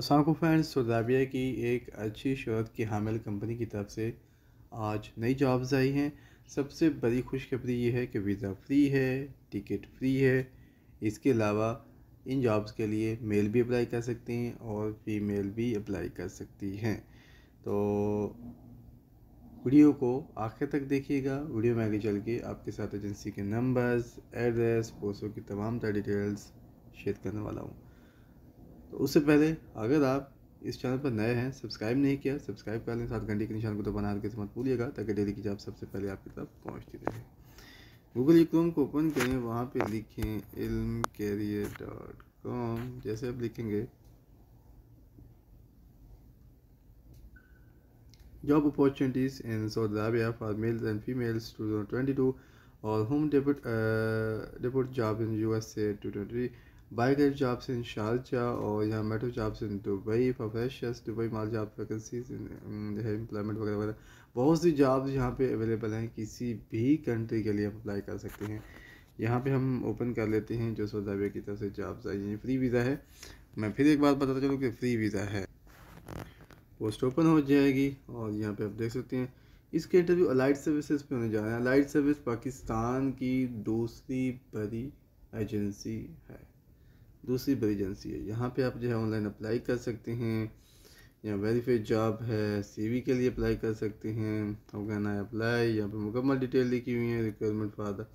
असल फ्रेंड्स सरदाबिया तो की एक अच्छी शहरत की हामिल कंपनी की तरफ से आज नई जॉब्स आई हैं सबसे बड़ी खुशखबरी ये है कि वीज़ा फ्री है टिकट फ्री है इसके अलावा इन जॉब्स के लिए मेल भी अप्लाई कर सकते हैं और फीमेल भी अप्लाई कर सकती हैं तो वीडियो को आखिर तक देखिएगा वीडियो में आगे चल के आपके साथ एजेंसी के नंबर्स एड्रेस पोस्टों की तमाम डिटेल्स शेयर करने वाला हूँ तो उससे पहले अगर आप इस चैनल पर नए हैं सब्सक्राइब नहीं किया सब्सक्राइब कर लें साथ घंटे के निशान को तो बना के समझ भूलिएगा ताकि डेली की जॉब सबसे पहले आपकी तरफ पहुँचती रहे गूगल क्रोम को ओपन करें वहाँ पर लिखें इल्म कैरियर डॉट कॉम जैसे आप लिखेंगे job opportunities job opportunities in Saudi Arabia for males to और होम डेपुट डेपुट job in U S A two twenty get jobs in Sharjah और यहाँ metro jobs in Dubai Fabricious Dubai mall job um, जो है employment वगैरह वगैरह बहुत सी जॉब्स यहाँ पे अवेलेबल हैं किसी भी कंट्री के लिए आप अप्लाई कर सकते हैं यहाँ पे हम ओपन कर लेते हैं जो सऊदी अरबिया की तरफ से जॉब्स आई हैं फ्री वीज़ा है मैं फिर एक बात बताता चलूँ कि फ्री वीज़ा है पोस्ट ओपन हो जाएगी और यहाँ पर आप देख सकते हैं इसके इंटरव्यू अलाइट सर्विसज पर होने जा रहे हैं अलाइट सर्विस पाकिस्तान की दूसरी बड़ी एजेंसी है दूसरी बड़ी एजेंसी है यहाँ पे आप जो है ऑनलाइन अप्लाई कर सकते हैं या वेरीफाइड जॉब है सीवी के लिए अप्लाई कर सकते हैं कहना है अप्लाई यहाँ पर मुकम्मल डिटेल लिखी हुई है requirement for the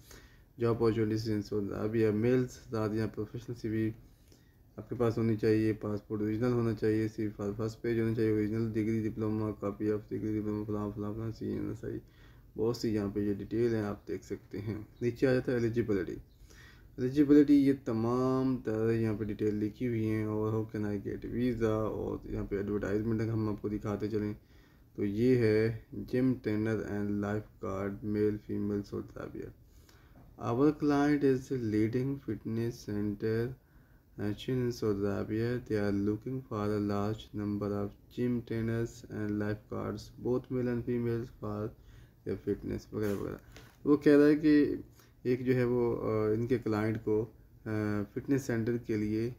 job opportunities अभी आप मेल्स साथ यहाँ प्रोफेशनल सी आपके पास होनी चाहिए पासपोर्ट ओरिजिनल होना चाहिए सी फर्स्ट पेज होना चाहिए original degree diploma copy of degree diploma फलाम फलाम फलाम सी एन एस आई बहुत सी यहाँ पे ये यह डिटेल है आप देख सकते हैं नीचे आ जाता है एलिजिबिलिटी एलिजिबिलिटी ये तमाम तरह यहाँ पे डिटेल लिखी हुई हैं और हो कैन आई गेट वीज़ा और यहाँ पे एडवर्टाइजमेंट हम आपको दिखाते चलें तो ये है gym trainer and lifeguard male female सोलताबियर our client is leading fitness centre Action in Saudi Arabia, they are looking for a large number of gym trainers and lifeguards, both male and females, वगैरह वगैरह वो कह रहा है कि एक जो है वो इनके क्लाइंट को फिटनेस सेंटर के लिए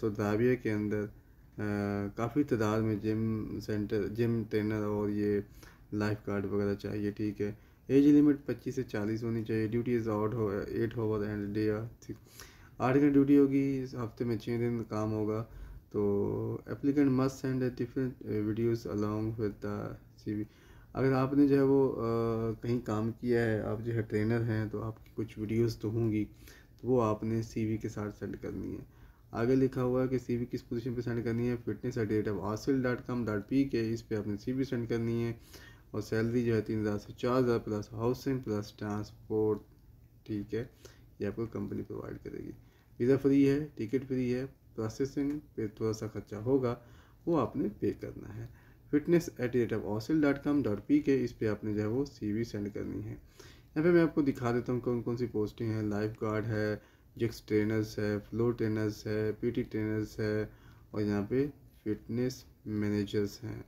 सौदाबिया के अंदर काफ़ी तादाद में जिम सेंटर जिम ट्रेनर और ये लाइफ गार्ड वगैरह चाहिए ठीक है एज लिमिट पच्चीस से चालीस होनी चाहिए ड्यूटी इज़ आउट हो एट होवर एंड डे ठीक आठ घंटे ड्यूटी होगी हफ्ते में छः दिन काम होगा तो applicant must send different videos along with the CV अगर आपने जो है वो आ, कहीं काम किया है आप जो है ट्रेनर हैं तो आपकी कुछ वीडियोस तो होंगी तो वो आपने सीवी के साथ सेंड करनी है आगे लिखा हुआ है कि सीवी किस पोजीशन पे सेंड करनी है फिटनेस एट डेट ऑफ आसिल dot com dot P K इस पर आपने सीवी सेंड करनी है और सैलरी जो है तीन हज़ार से चार हज़ार प्लस हाउसिंग प्लस ट्रांसपोर्ट ठीक है ये आपको कंपनी प्रोवाइड करेगी वीज़ा फ्री है टिकट फ्री है प्रोसेसिंग पे थोड़ा सा खर्चा होगा वो आपने पे करना है फिटनेस एट रेट ऑफ ऑसिल dot com dot P K इस पर आपने जो है वो सी वी सेंड करनी है यहाँ पे मैं आपको दिखा देता हूँ कौन कौन सी पोस्टिंग है लाइफ गार्ड है जिक्स ट्रेनर्स है फ्लो ट्रेनर्स है पी टी ट्रेनर्स है और यहाँ पे फिटनेस मैनेजर्स हैं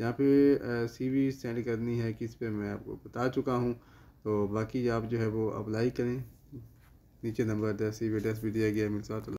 यहाँ पे वी सेंड करनी है कि इस पर मैं आपको बता चुका हूँ तो बाकी आप जो है वो अप्लाई करें नीचे नंबर सी वी एड्रेस भी दिया गया सकता